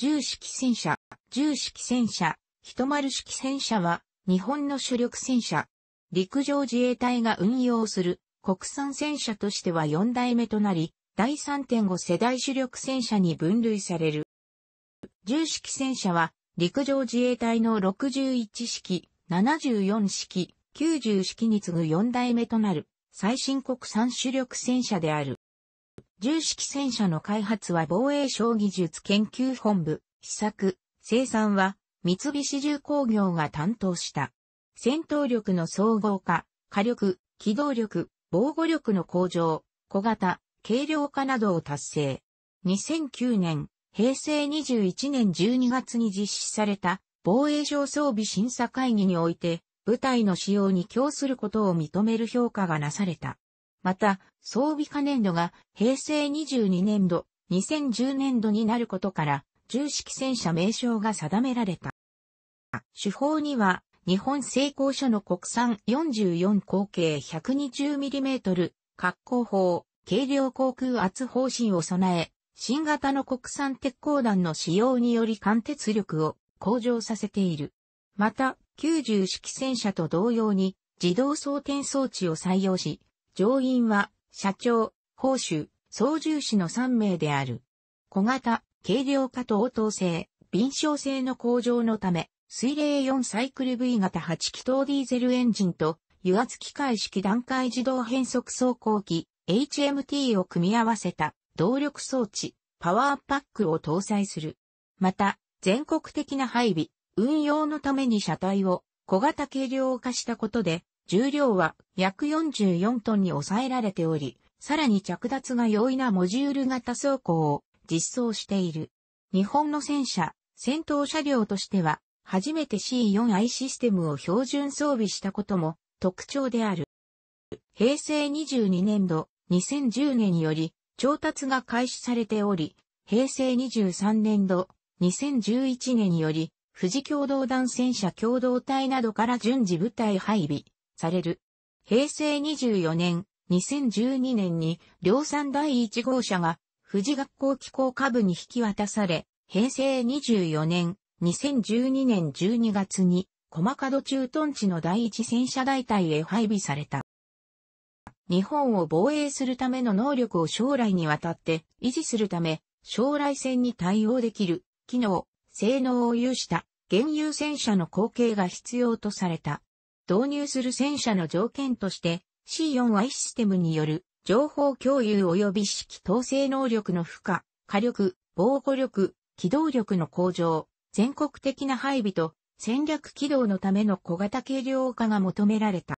重式戦車、重式戦車、一丸式戦車は、日本の主力戦車。陸上自衛隊が運用する国産戦車としては4代目となり、第3.5世代主力戦車に分類される。重式戦車は、陸上自衛隊の61式、74式、90式に次ぐ4代目となる、最新国産主力戦車である。重式戦車の開発は防衛省技術研究本部、試作、生産は三菱重工業が担当した。戦闘力の総合化、火力、機動力、防護力の向上、小型、軽量化などを達成。2009年、平成21年12月に実施された防衛省装備審査会議において、部隊の使用に供することを認める評価がなされた。また、装備化年度が平成22年度、2010年度になることから、重式戦車名称が定められた。手法には、日本製鋼所の国産44口径 120mm 滑好砲、軽量航空圧方針を備え、新型の国産鉄鋼弾の使用により貫鉄力を向上させている。また、90式戦車と同様に自動装填装置を採用し、乗員は、社長、報酬、操縦士の3名である。小型、軽量化と応答性、敏捷性の向上のため、水冷4サイクル V 型8気筒ディーゼルエンジンと、油圧機械式段階自動変速走行機、HMT を組み合わせた動力装置、パワーパックを搭載する。また、全国的な配備、運用のために車体を小型軽量化したことで、重量は約44トンに抑えられており、さらに着脱が容易なモジュール型走行を実装している。日本の戦車、戦闘車両としては、初めて C4i システムを標準装備したことも特徴である。平成22年度、2010年より調達が開始されており、平成23年度、2011年より、富士共同団戦車共同体などから順次部隊配備、される。平成24年、2012年に量産第1号車が富士学校機構下部に引き渡され、平成24年、2012年12月に、駒門駐屯地の第一戦車大隊へ配備された。日本を防衛するための能力を将来にわたって維持するため、将来戦に対応できる、機能、性能を有した、現有戦車の後継が必要とされた。導入する戦車の条件として c 4 y システムによる情報共有及び指揮統制能力の負荷、火力、防護力、機動力の向上、全国的な配備と戦略機動のための小型軽量化が求められた。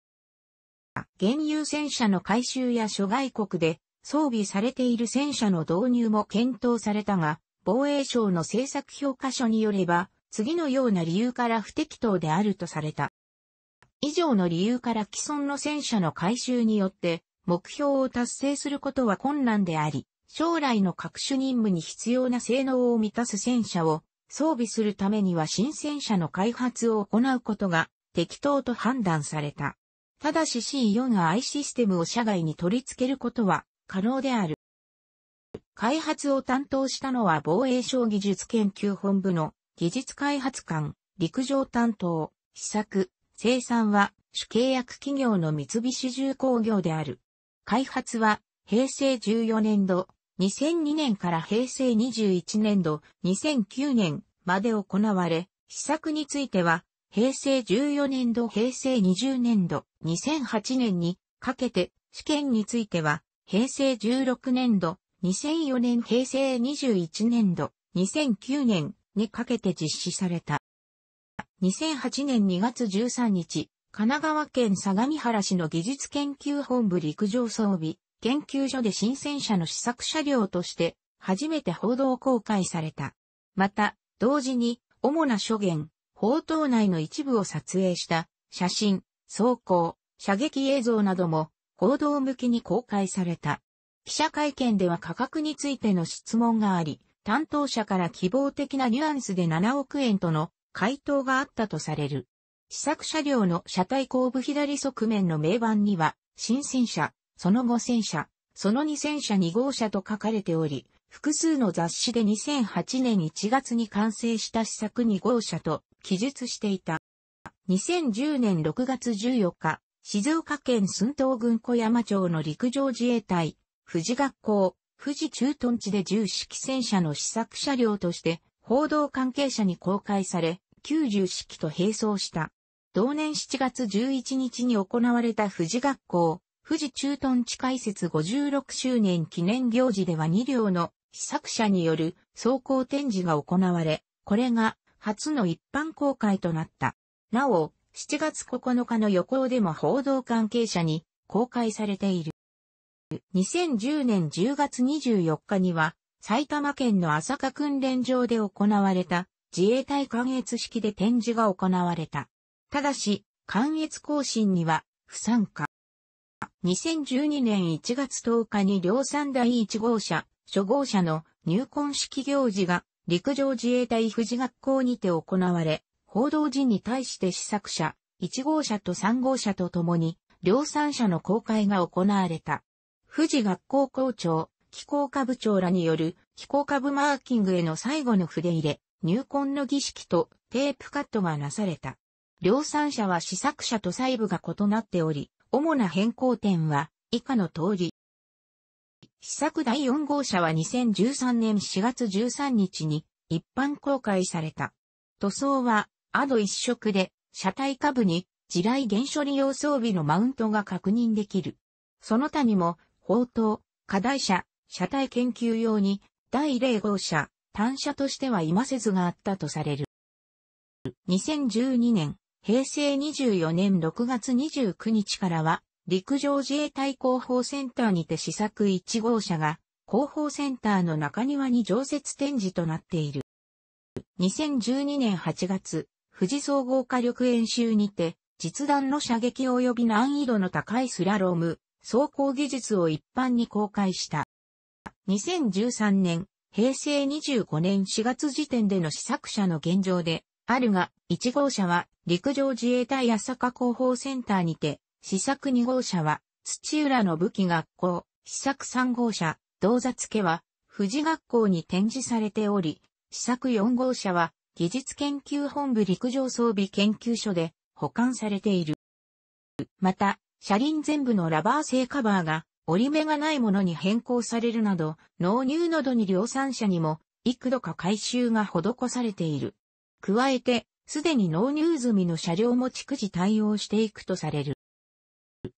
現有戦車の改修や諸外国で装備されている戦車の導入も検討されたが、防衛省の政策評価書によれば、次のような理由から不適当であるとされた。以上の理由から既存の戦車の回収によって、目標を達成することは困難であり、将来の各種任務に必要な性能を満たす戦車を装備するためには新戦車の開発を行うことが適当と判断された。ただし C4 が i システムを社外に取り付けることは可能である。開発を担当したのは防衛省技術研究本部の技術開発官、陸上担当、試作、生産は主契約企業の三菱重工業である。開発は平成14年度、2002年から平成21年度、2009年まで行われ、施策については平成14年度、平成20年度、2008年にかけて試験については平成16年度、2004年、平成21年度、2009年にかけて実施された。2008年2月13日、神奈川県相模原市の技術研究本部陸上装備研究所で新戦車の試作車両として初めて報道公開された。また、同時に主な諸言、砲塔内の一部を撮影した写真、走行、射撃映像なども報道向きに公開された。記者会見では価格についての質問があり、担当者から希望的なニュアンスで7億円との回答があったとされる。試作車両の車体後部左側面の名板には、新戦車、その後戦車、その2戦車2号車と書かれており、複数の雑誌で2008年1月に完成した試作2号車と記述していた。2010年6月14日、静岡県寸東郡小山町の陸上自衛隊、富士学校、富士駐屯地で重式戦車の試作車両として報道関係者に公開され、90式と並走した。同年7月11日に行われた富士学校、富士駐屯地開設56周年記念行事では2両の試作者による走行展示が行われ、これが初の一般公開となった。なお、7月9日の予行でも報道関係者に公開されている。2010年10月24日には埼玉県の朝霞訓練場で行われた自衛隊関越式で展示が行われた。ただし、関越更新には不参加。2012年1月10日に量産第1号車、初号車の入婚式行事が陸上自衛隊富士学校にて行われ、報道陣に対して試作車、1号車と3号車と共に、量産車の公開が行われた。富士学校校長、機構下部長らによる機構下部マーキングへの最後の筆入れ、入婚の儀式とテープカットがなされた。量産者は試作車と細部が異なっており、主な変更点は以下の通り。試作第4号車は2013年4月13日に一般公開された。塗装はアド一色で車体下部に地雷原処理用装備のマウントが確認できる。その他にも、砲塔、課題車、車体研究用に、第0号車、単車としては今せずがあったとされる。2012年、平成24年6月29日からは、陸上自衛隊広報センターにて試作1号車が、広報センターの中庭に常設展示となっている。2012年8月、富士総合火力演習にて、実弾の射撃及び難易度の高いスラローム、走行技術を一般に公開した。2013年、平成25年4月時点での試作車の現状で、あるが、1号車は陸上自衛隊朝霞広報センターにて、試作2号車は土浦の武器学校、試作3号車、銅座付は富士学校に展示されており、試作4号車は技術研究本部陸上装備研究所で保管されている。また、車輪全部のラバー製カバーが折り目がないものに変更されるなど、納入などに量産車にも幾度か回収が施されている。加えて、すでに納入済みの車両も逐次対応していくとされる。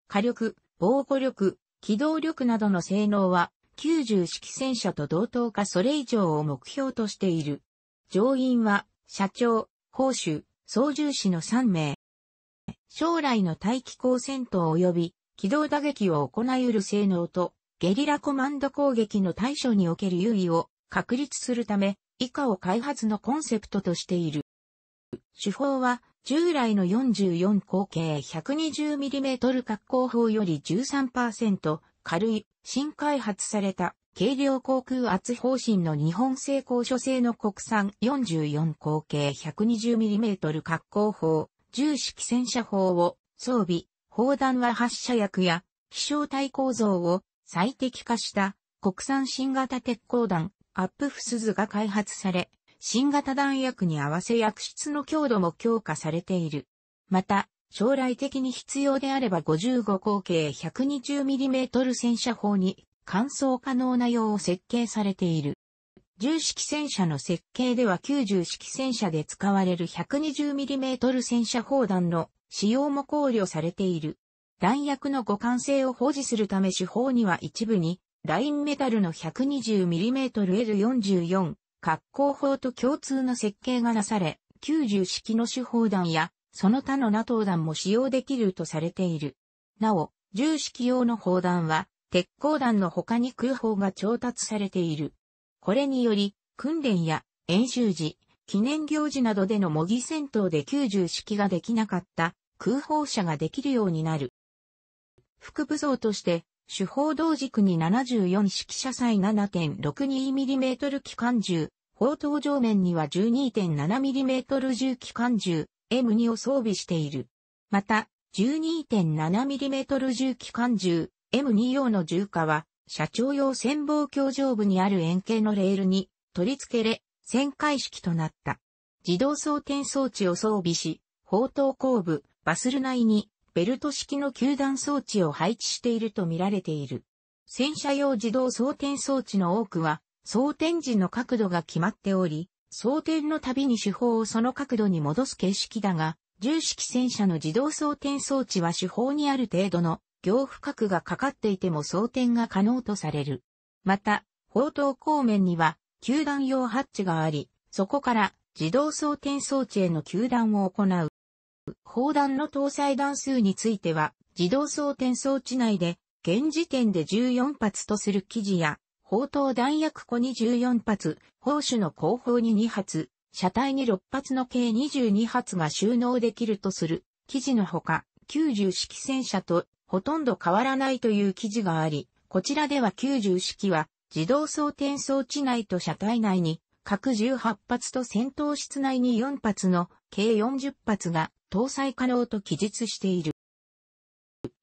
火力、防護力、機動力などの性能は、90式戦車と同等かそれ以上を目標としている。乗員は、社長、報酬、操縦士の3名。将来の大気候戦闘及び機動打撃を行い得る性能と、ゲリラコマンド攻撃の対処における優位を確立するため、以下を開発のコンセプトとしている。手法は、従来の44口径 120mm 滑好砲より13%軽い、新開発された軽量航空圧方針の日本製高所製の国産44口径 120mm 滑好砲、重式戦車砲を装備、砲弾は発射薬や飛翔体構造を最適化した国産新型鉄鋼弾アップフスズが開発され、新型弾薬に合わせ薬質の強度も強化されている。また、将来的に必要であれば55口径 120mm 戦車砲に乾燥可能な用を設計されている。重式戦車の設計では90式戦車で使われる 120mm 戦車砲弾の使用も考慮されている。弾薬の互換性を保持するため手法には一部に、ラインメタルの 120mmL44 滑好砲と共通の設計がなされ、90式の手法弾や、その他の NATO 弾も使用できるとされている。なお、重式用の砲弾は、鉄鋼弾の他に空砲が調達されている。これにより、訓練や演習時、記念行事などでの模擬戦闘で90式ができなかった空砲車ができるようになる。副部装として、主砲同軸に74式車載 7.62mm 機関銃、砲塔上面には 12.7mm 銃機関銃 M2 を装備している。また、12.7mm 銃機関銃 M2 用の銃火は、社長用潜望鏡上部にある円形のレールに取り付けれ、旋回式となった。自動装填装置を装備し、砲塔後部、バスル内にベルト式の球団装置を配置していると見られている。戦車用自動装填装置の多くは、装填時の角度が決まっており、装填のたびに手法をその角度に戻す形式だが、重式戦車の自動装填装置は手法にある程度の行負角がかかっていても装填が可能とされる。また、砲塔後面には、球団用ハッチがあり、そこから自動装填装置への球団を行う砲弾の搭載弾数については、自動装填装置内で、現時点で14発とする記事や、砲塔弾薬庫に14発、砲手の後方に2発、車体に6発の計22発が収納できるとする記事のほか、90式戦車とほとんど変わらないという記事があり、こちらでは90式は自動装填装置内と車体内に各18発と戦闘室内に4発の計40発が搭載可能と記述している。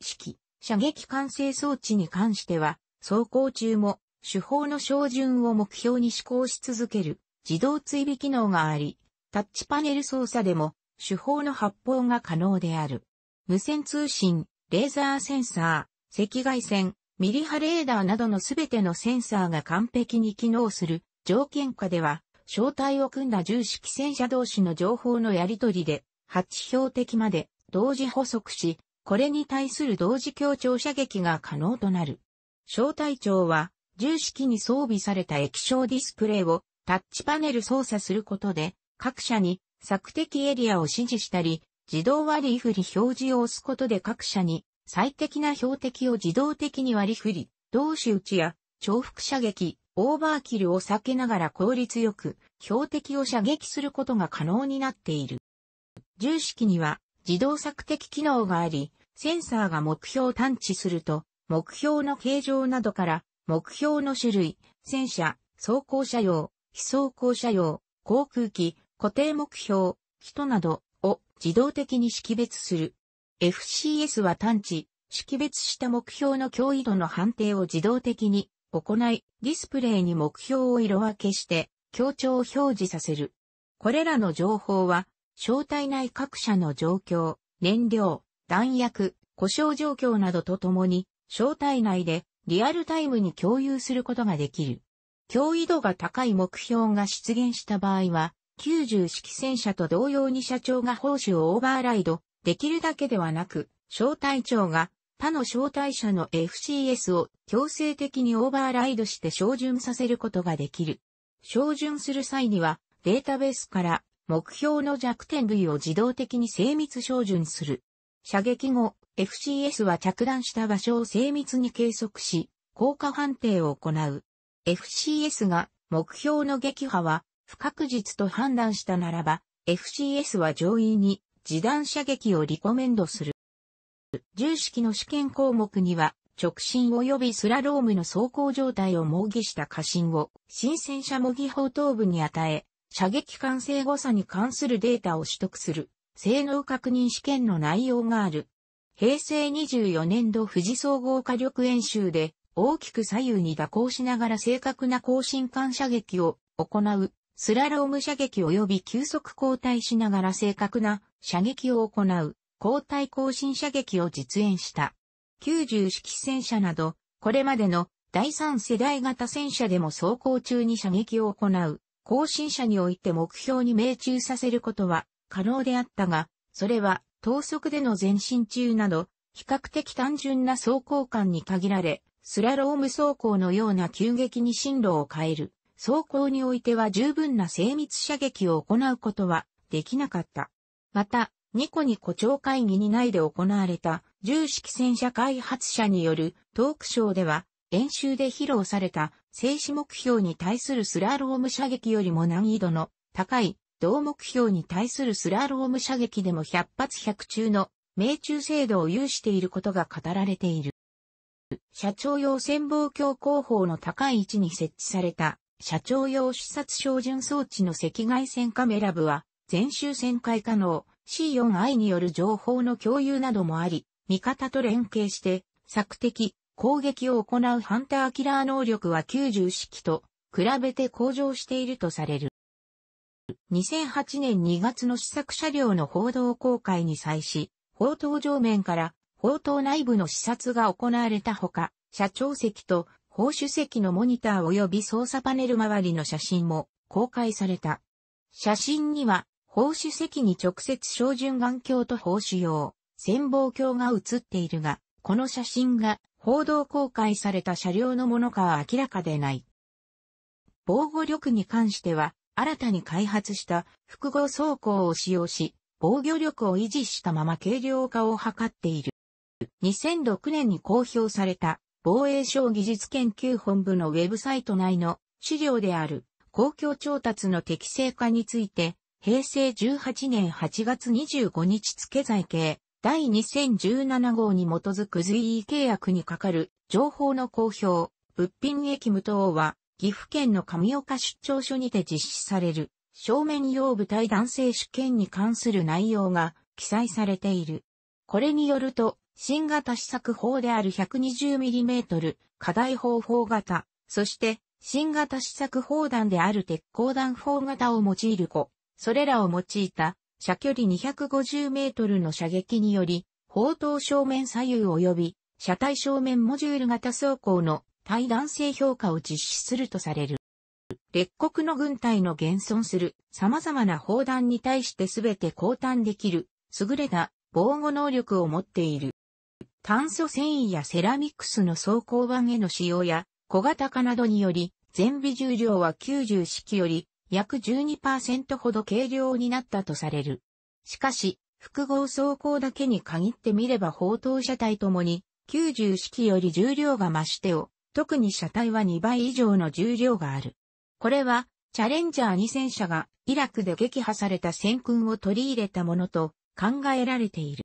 式、射撃管制装置に関しては、走行中も、手法の照準を目標に試行し続ける、自動追尾機能があり、タッチパネル操作でも、手法の発砲が可能である。無線通信、レーザーセンサー、赤外線、ミリ波レーダーなどのすべてのセンサーが完璧に機能する条件下では、正体を組んだ重視機戦車同士の情報のやり取りで、8標的まで同時補足し、これに対する同時強調射撃が可能となる。小隊長は、重式に装備された液晶ディスプレイをタッチパネル操作することで、各社に索敵エリアを指示したり、自動割り振り表示を押すことで各社に最適な標的を自動的に割り振り、同士打ちや重複射撃、オーバーキルを避けながら効率よく標的を射撃することが可能になっている。重視には自動作的機能があり、センサーが目標を探知すると、目標の形状などから目標の種類、戦車、走行車用、非走行車用、航空機、固定目標、人などを自動的に識別する。FCS は探知、識別した目標の脅威度の判定を自動的に行い、ディスプレイに目標を色分けして、強調を表示させる。これらの情報は小体内各社の状況、燃料、弾薬、故障状況などとともに、小体内でリアルタイムに共有することができる。脅威度が高い目標が出現した場合は、90式戦車と同様に社長が報酬をオーバーライドできるだけではなく、招待長が他の招待者の FCS を強制的にオーバーライドして照準させることができる。照準する際には、データベースから目標の弱点部位を自動的に精密照準する。射撃後、FCS は着弾した場所を精密に計測し、効果判定を行う。FCS が目標の撃破は不確実と判断したならば、FCS は上位に自弾射撃をリコメンドする。重式の試験項目には、直進及びスラロームの走行状態を模擬した過信を、新戦車模擬砲頭部に与え、射撃管制誤差に関するデータを取得する、性能確認試験の内容がある。平成24年度富士総合火力演習で、大きく左右に蛇行しながら正確な更新管射撃を行う、スラローム射撃及び急速交代しながら正確な射撃を行う、交代更新射撃を実演した。90式戦車など、これまでの第3世代型戦車でも走行中に射撃を行う、後進者において目標に命中させることは可能であったが、それは等速での前進中など、比較的単純な走行間に限られ、スラローム走行のような急激に進路を変える、走行においては十分な精密射撃を行うことはできなかった。また、ニコニコ長会議に内で行われた重式戦車開発者によるトークショーでは、演習で披露された静止目標に対するスラローム射撃よりも難易度の高い同目標に対するスラローム射撃でも100発100中の命中精度を有していることが語られている。社長用潜望鏡後方の高い位置に設置された社長用視察照準装置の赤外線カメラ部は全周旋回可能 C4I による情報の共有などもあり、味方と連携して、索敵、攻撃を行うハンターキラー能力は90式と比べて向上しているとされる。2008年2月の試作車両の報道公開に際し、砲塔上面から砲塔内部の視察が行われたほか、社長席と砲手席のモニター及び操作パネル周りの写真も公開された。写真には、砲手席に直接照準眼鏡と砲手用、潜望鏡が写っているが、この写真が報道公開された車両のものかは明らかでない。防護力に関しては、新たに開発した複合走行を使用し、防御力を維持したまま軽量化を図っている。2006年に公表された防衛省技術研究本部のウェブサイト内の資料である公共調達の適正化について、平成18年8月25日付在系第2017号に基づく随意契約に係る情報の公表、物品役務等は、岐阜県の上岡出張所にて実施される、正面用部隊男性主権に関する内容が記載されている。これによると、新型施策法である 120mm 課題方法型、そして新型施策砲弾である鉄鋼弾法型を用いる子、それらを用いた射距離250メートルの射撃により、砲塔正面左右及び、車体正面モジュール型走行の対弾性評価を実施するとされる。列国の軍隊の現存する様々な砲弾に対して全て交換できる優れた防護能力を持っている。炭素繊維やセラミックスの装甲板への使用や小型化などにより、全備重量は90式より約12%ほど軽量になったとされる。しかし、複合走行だけに限ってみれば砲塔車体ともに、90式より重量が増してお、特に車体は2倍以上の重量がある。これは、チャレンジャー2戦車がイラクで撃破された戦訓を取り入れたものと考えられている。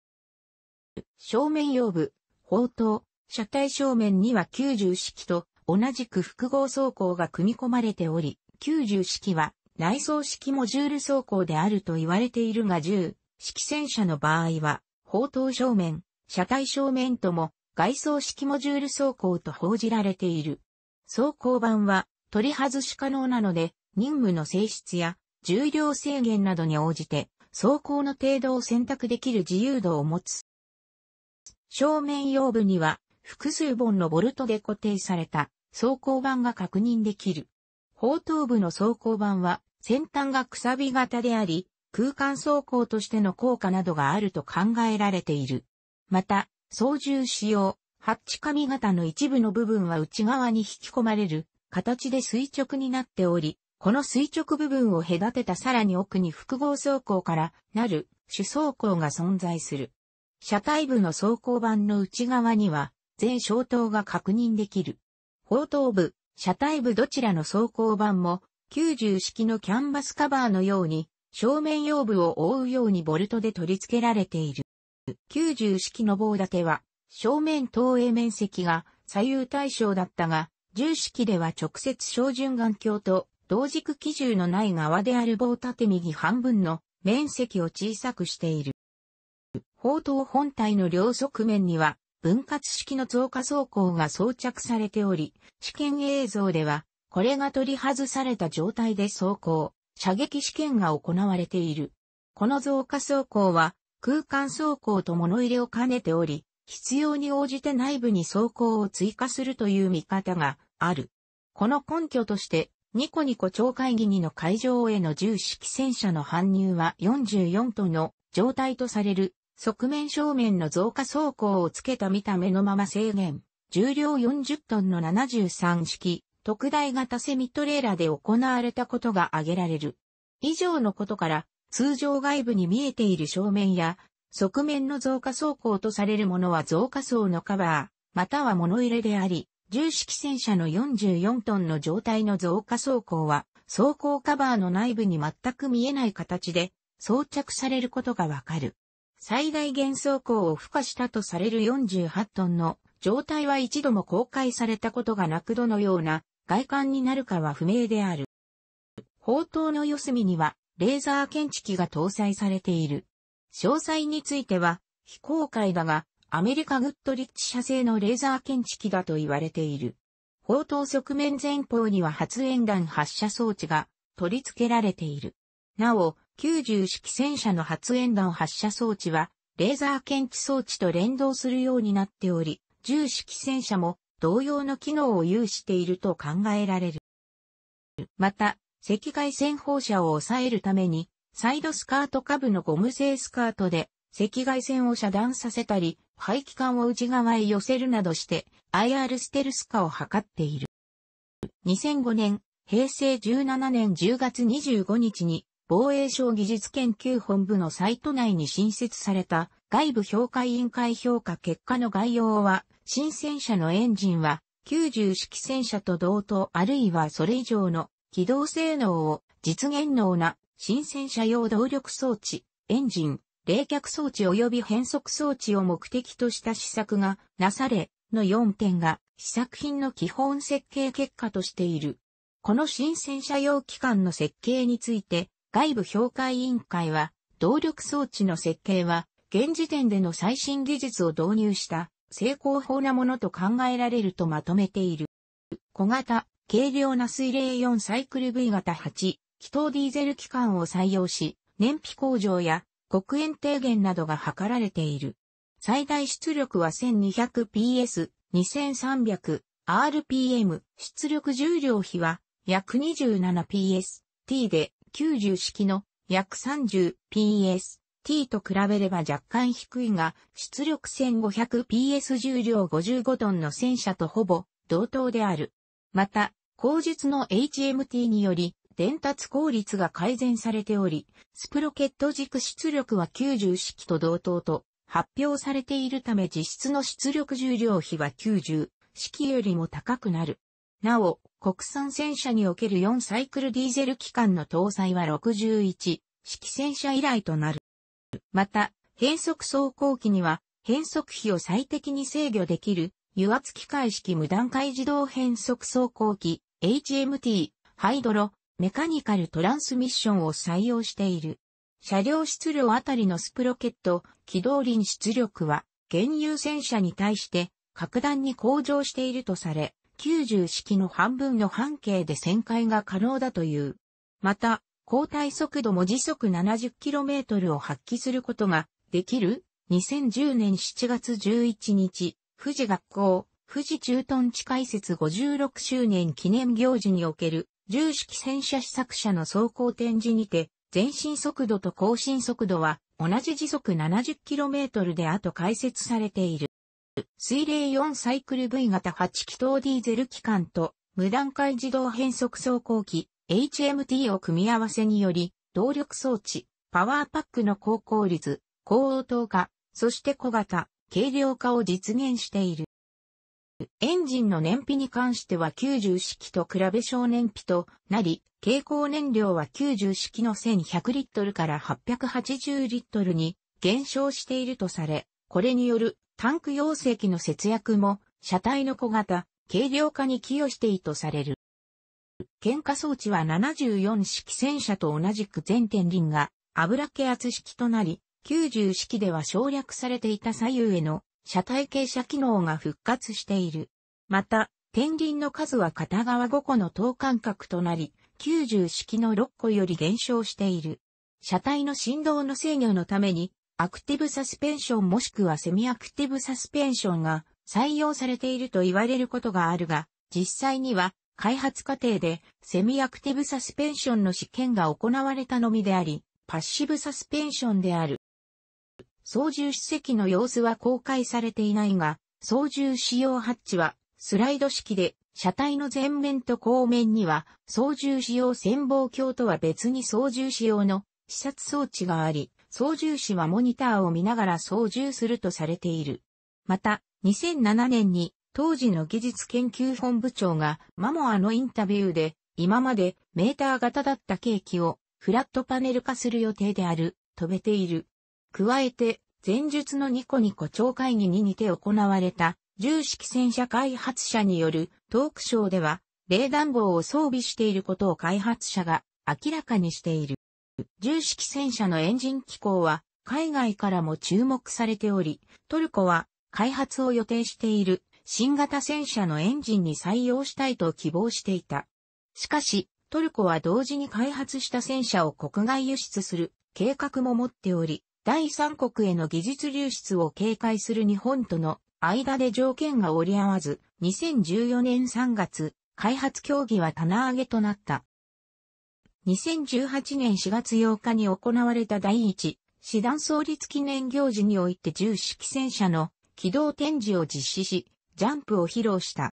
正面用部、砲塔、車体正面には90式と同じく複合走行が組み込まれており、90式は内装式モジュール走行であると言われているが10式戦車の場合は、砲塔正面、車体正面とも外装式モジュール走行と報じられている。走行版は取り外し可能なので、任務の性質や重量制限などに応じて、走行の程度を選択できる自由度を持つ。正面腰部には複数本のボルトで固定された走行板が確認できる。砲塔部の装甲板は先端がくさび型であり、空間走行としての効果などがあると考えられている。また、操縦仕様、ハッチ紙型の一部の部分は内側に引き込まれる形で垂直になっており、この垂直部分を隔てたさらに奥に複合走行からなる主走行が存在する。車体部の走行板の内側には全消灯が確認できる。砲塔部、車体部どちらの走行板も、90式のキャンバスカバーのように、正面用部を覆うようにボルトで取り付けられている。90式の棒立ては、正面投影面積が左右対称だったが、10式では直接照準眼鏡と同軸基準のない側である棒立て右半分の面積を小さくしている。砲塔本体の両側面には分割式の増加走行が装着されており、試験映像では、これが取り外された状態で走行、射撃試験が行われている。この増加走行は、空間走行と物入れを兼ねており、必要に応じて内部に走行を追加するという見方がある。この根拠として、ニコニコ超会議にの会場への重式戦車の搬入は44トの状態とされる側面正面の増加走行をつけた見た目のまま制限、重量40トンの73式、特大型セミトレーラで行われたことが挙げられる。以上のことから、通常外部に見えている正面や、側面の増加走行とされるものは増加層のカバー、または物入れであり、重式戦車の44トンの状態の増加走行は、走行カバーの内部に全く見えない形で装着されることがわかる。最大幻想行を付加したとされる48トンの状態は一度も公開されたことがなくどのような外観になるかは不明である。砲塔の四隅にはレーザー検知器が搭載されている。詳細については非公開だが、アメリカグッドリッチ社製のレーザー検知器だと言われている。砲塔側面前方には発煙弾発射装置が取り付けられている。なお、90式戦車の発煙弾発射装置は、レーザー検知装置と連動するようになっており、10式戦車も同様の機能を有していると考えられる。また、赤外線放射を抑えるために、サイドスカート下部のゴム製スカートで赤外線を遮断させたり、排気管を内側へ寄せるなどして IR ステルス化を図っている。2005年、平成17年10月25日に防衛省技術研究本部のサイト内に新設された外部評価委員会評価結果の概要は、新戦車のエンジンは90式戦車と同等あるいはそれ以上の機動性能を実現能な新戦車用動力装置、エンジン、冷却装置及び変速装置を目的とした施策がなされ、の4点が試作品の基本設計結果としている。この新戦車用機関の設計について、外部評価委員会は、動力装置の設計は、現時点での最新技術を導入した成功法なものと考えられるとまとめている。小型、軽量な水冷4サイクル V 型8、気筒ディーゼル機関を採用し、燃費向上や黒煙低減などが図られている。最大出力は 1200PS、2300、RPM、出力重量比は約 27PS、T で、90式の約 30PST と比べれば若干低いが、出力 1500PS 重量55トンの戦車とほぼ同等である。また、後述の HMT により、伝達効率が改善されており、スプロケット軸出力は90式と同等と発表されているため実質の出力重量比は90式よりも高くなる。なお、国産戦車における4サイクルディーゼル機関の搭載は61式戦車以来となる。また、変速走行機には変速比を最適に制御できる油圧機械式無段階自動変速走行機 HMT ハイドロメカニカルトランスミッションを採用している。車両質量あたりのスプロケット、機動輪出力は、現有戦車に対して、格段に向上しているとされ、90式の半分の半径で旋回が可能だという。また、交代速度も時速 70km を発揮することができる2010年7月11日、富士学校、富士駐屯地開設56周年記念行事における重式戦車試作車の走行展示にて、前進速度と後進速度は同じ時速 70km で後解説されている。水冷4サイクル V 型8気筒ディーゼル機関と無段階自動変速走行機 HMT を組み合わせにより、動力装置、パワーパックの高効率、高応答化、そして小型、軽量化を実現している。エンジンの燃費に関しては90式と比べ小燃費となり、蛍光燃料は90式の1100リットルから880リットルに減少しているとされ、これによるタンク容積の節約も、車体の小型、軽量化に寄与していいとされる。喧嘩装置は74式戦車と同じく全天輪が油気圧式となり、90式では省略されていた左右への車体傾斜機能が復活している。また、天輪の数は片側5個の等間隔となり、90式の6個より減少している。車体の振動の制御のために、アクティブサスペンションもしくはセミアクティブサスペンションが採用されていると言われることがあるが、実際には開発過程でセミアクティブサスペンションの試験が行われたのみであり、パッシブサスペンションである。操縦施席の様子は公開されていないが、操縦使用ハッチはスライド式で、車体の前面と後面には操縦使用潜望鏡とは別に操縦使用の視察装置があり、操縦士はモニターを見ながら操縦するとされている。また、2007年に当時の技術研究本部長がマモアのインタビューで今までメーター型だったケーキをフラットパネル化する予定である、飛べている。加えて、前述のニコニコ超会議に似て行われた重式戦車開発者によるトークショーでは冷暖房を装備していることを開発者が明らかにしている。重式戦車のエンジン機構は海外からも注目されており、トルコは開発を予定している新型戦車のエンジンに採用したいと希望していた。しかし、トルコは同時に開発した戦車を国外輸出する計画も持っており、第三国への技術流出を警戒する日本との間で条件が折り合わず、2014年3月、開発協議は棚上げとなった。2018年4月8日に行われた第一、師団創立記念行事において重式戦車の機動展示を実施し、ジャンプを披露した。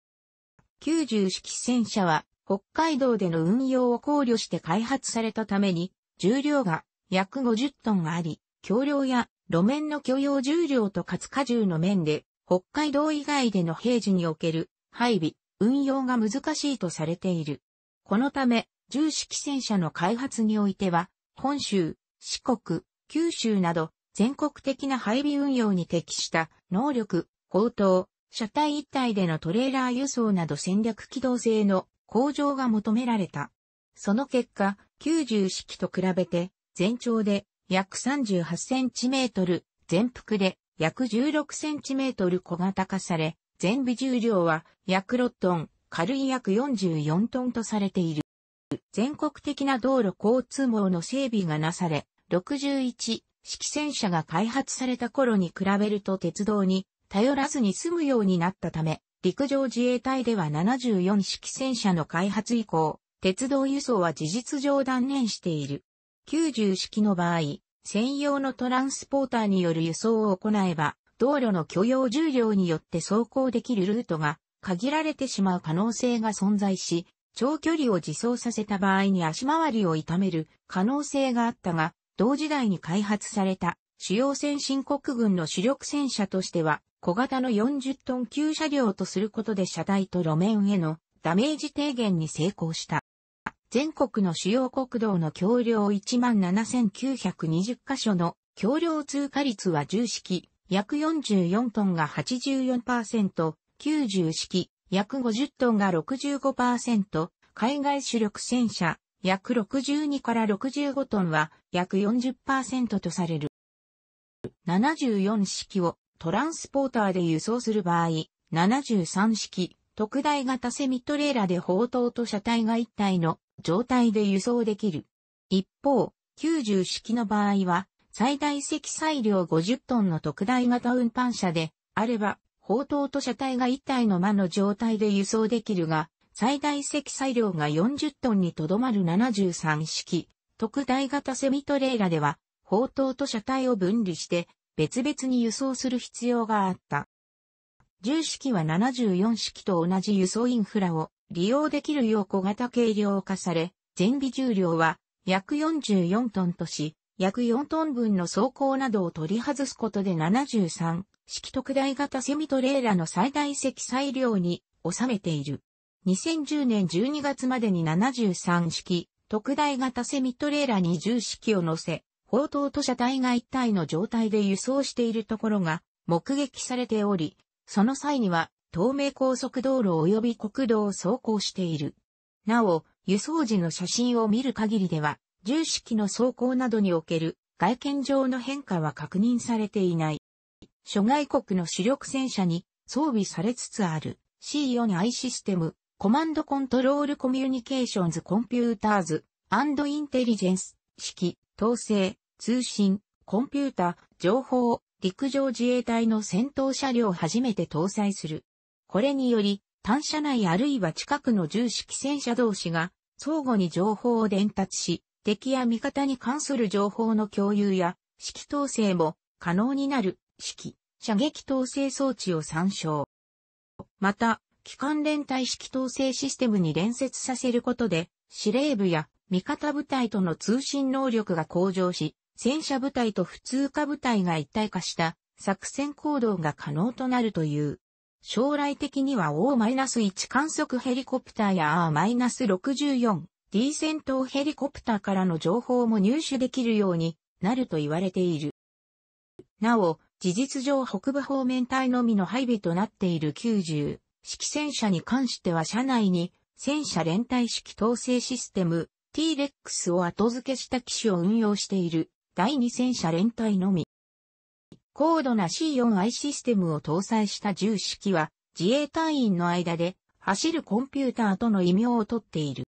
90式戦車は北海道での運用を考慮して開発されたために、重量が約50トンあり、橋梁や路面の許容重量とかつ荷重の面で、北海道以外での平時における配備、運用が難しいとされている。このため、重式戦車の開発においては、本州、四国、九州など、全国的な配備運用に適した能力、高騰、車体一体でのトレーラー輸送など戦略機動性の向上が求められた。その結果、90式と比べて、全長で約38センチメートル、全幅で約16センチメートル小型化され、全部重量は約6トン、軽い約44トンとされている。全国的な道路交通網の整備がなされ、61式戦車が開発された頃に比べると鉄道に頼らずに済むようになったため、陸上自衛隊では74式戦車の開発以降、鉄道輸送は事実上断念している。90式の場合、専用のトランスポーターによる輸送を行えば、道路の許容重量によって走行できるルートが限られてしまう可能性が存在し、長距離を自走させた場合に足回りを痛める可能性があったが、同時代に開発された主要先進国軍の主力戦車としては、小型の40トン級車両とすることで車体と路面へのダメージ低減に成功した。全国の主要国道の橋梁17,920箇所の橋梁通過率は10式、約44トンが84%、90式、約50トンが65%、海外主力戦車、約62から65トンは約40%とされる。74式をトランスポーターで輸送する場合、73式特大型セミトレーラで砲塔と車体が一体の状態で輸送できる。一方、90式の場合は最大積載量50トンの特大型運搬車であれば砲塔と車体が1体の間の状態で輸送できるが、最大積載量が40トンにとどまる73式、特大型セミトレーラでは、砲塔と車体を分離して別々に輸送する必要があった。重式は74式と同じ輸送インフラを利用できるよう小型軽量化され、全備重量は約44トンとし、約4トン分の走行などを取り外すことで73式特大型セミトレーラの最大積載量に収めている。2010年12月までに73式特大型セミトレーラに10式を乗せ、砲塔と車体が一体の状態で輸送しているところが目撃されており、その際には東名高速道路及び国道を走行している。なお、輸送時の写真を見る限りでは、重式の走行などにおける外見上の変化は確認されていない。諸外国の主力戦車に装備されつつある C4i システム、コマンドコントロールコミュニケーションズコンピューターズ、アンドインテリジェンス、指揮、統制、通信、コンピュータ、情報、陸上自衛隊の戦闘車両を初めて搭載する。これにより、単車内あるいは近くの重式戦車同士が相互に情報を伝達し、敵や味方に関する情報の共有や、指揮統制も可能になる式、射撃統制装置を参照。また、機関連帯式統制システムに連接させることで、司令部や味方部隊との通信能力が向上し、戦車部隊と普通科部隊が一体化した作戦行動が可能となるという。将来的には O-1 観測ヘリコプターや R-64D 戦闘ヘリコプターからの情報も入手できるようになると言われている。なお、事実上北部方面隊のみの配備となっている90式戦車に関しては車内に戦車連帯式統制システム T-REX を後付けした機種を運用している第2戦車連隊のみ。高度な C4i システムを搭載した重式は自衛隊員の間で走るコンピューターとの異名をとっている。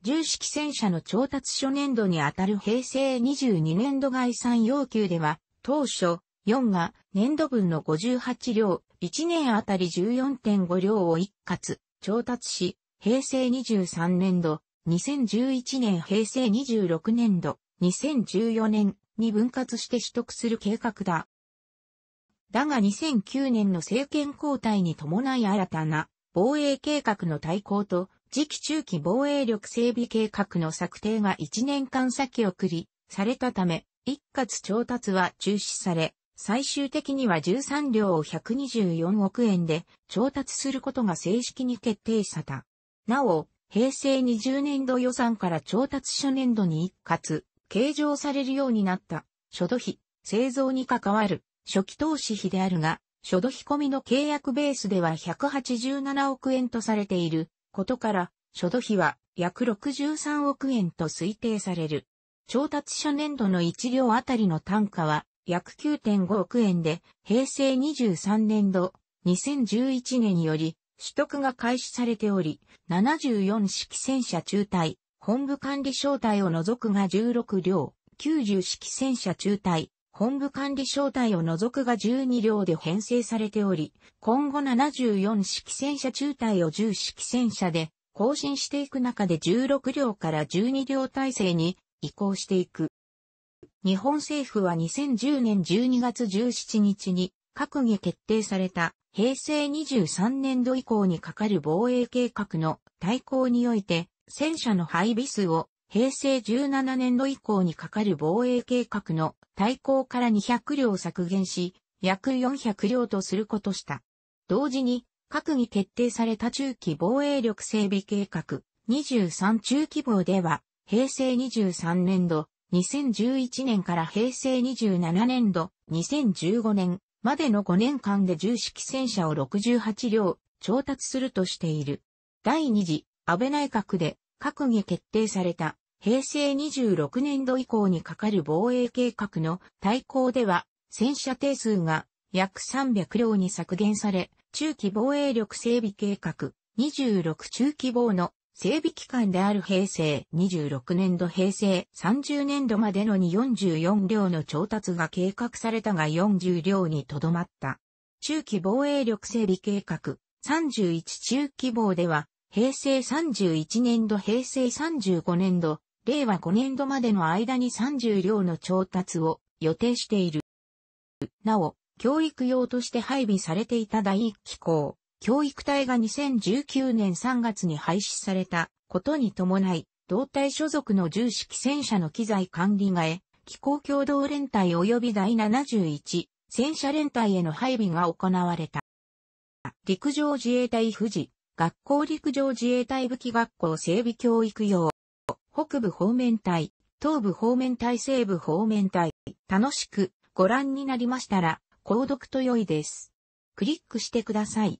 重式戦車の調達初年度にあたる平成22年度概算要求では当初4が年度分の58両、1年あたり14.5両を一括調達し、平成23年度、2011年平成26年度、2014年に分割して取得する計画だ。だが2009年の政権交代に伴い新たな防衛計画の対抗と次期中期防衛力整備計画の策定が1年間先送りされたため、一括調達は中止され、最終的には13両を124億円で調達することが正式に決定された。なお、平成20年度予算から調達初年度に一括、計上されるようになった、初土費、製造に関わる、初期投資費であるが、初土費込みの契約ベースでは187億円とされていることから、初土費は約63億円と推定される。調達初年度の1両あたりの単価は約9.5億円で、平成23年度、2011年より、取得が開始されており、74式戦車中隊、本部管理招待を除くが16両、90式戦車中隊、本部管理招待を除くが12両で編成されており、今後74式戦車中隊を10式戦車で更新していく中で16両から12両体制に移行していく。日本政府は2010年12月17日に閣議決定された平成23年度以降にかかる防衛計画の対抗において戦車の配備数を平成17年度以降にかかる防衛計画の対抗から200両削減し、約400両とすることした。同時に、閣議決定された中期防衛力整備計画23中期防では、平成23年度、2011年から平成27年度、2015年までの5年間で重式戦車を68両調達するとしている。第二次安倍内閣で閣議決定された平成26年度以降にかかる防衛計画の対抗では戦車定数が約300両に削減され中期防衛力整備計画26中期防の整備期間である平成26年度平成30年度までのに44両の調達が計画されたが40両にとどまった。中期防衛力整備計画31中期防では、平成31年度平成35年度、令和5年度までの間に30両の調達を予定している。なお、教育用として配備されていた第一機構、教育隊が2019年3月に廃止されたことに伴い、同隊所属の重視機戦車の機材管理がえ、機構共同連隊及び第71戦車連隊への配備が行われた。陸上自衛隊富士、学校陸上自衛隊武器学校整備教育用、北部方面隊、東部方面隊西部方面隊、楽しくご覧になりましたら、購読と良いです。クリックしてください。